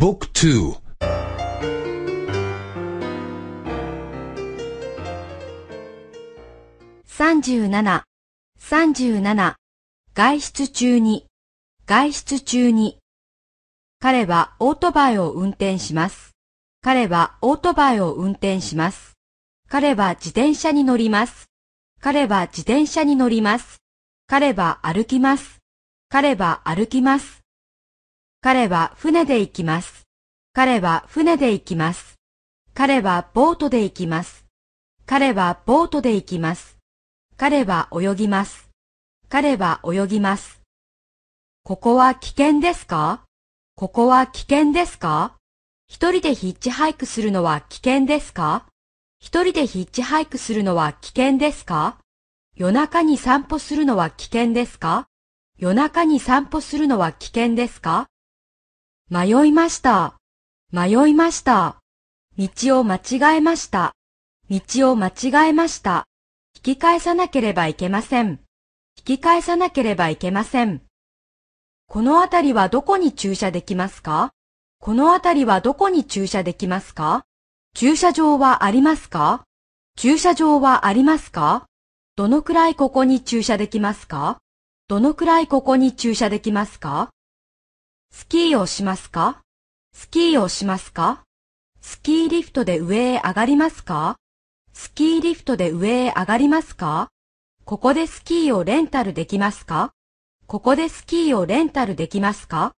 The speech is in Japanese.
บุ๊กท37 37外出中に外出中に彼はオートバイを運転します彼はオートバイを運転します彼は自転車に乗ります彼は自転車に乗ります彼は歩きます彼は歩きます彼は船で行きます。彼は船で行きます。彼はボートで行きます。彼はボートで行きます。彼は泳ぎます。彼は泳ぎます。ここは危険ですかここは危険ですか一人でヒッチハイクするのは危険ですか一人でヒッチハイクするのは危険ですか夜中に散歩するのは危険ですか夜中に散歩するのは危険ですか迷いました。迷いました。道を間違えました。道を間違えました。引き返さなければいけません。引き返さなければいけません。この辺りはどこに駐車できますかこの辺りはどこに駐車できますか駐車場はありますか駐車場はありますかどのくらいここに駐車できますかどのくらいここに駐車できますかスキーをしますかスキーをしますかスキーリフトで上へ上がりますかスキーリフトで上へ上がりますかここでスキーをレンタルできますかここでスキーをレンタルできますか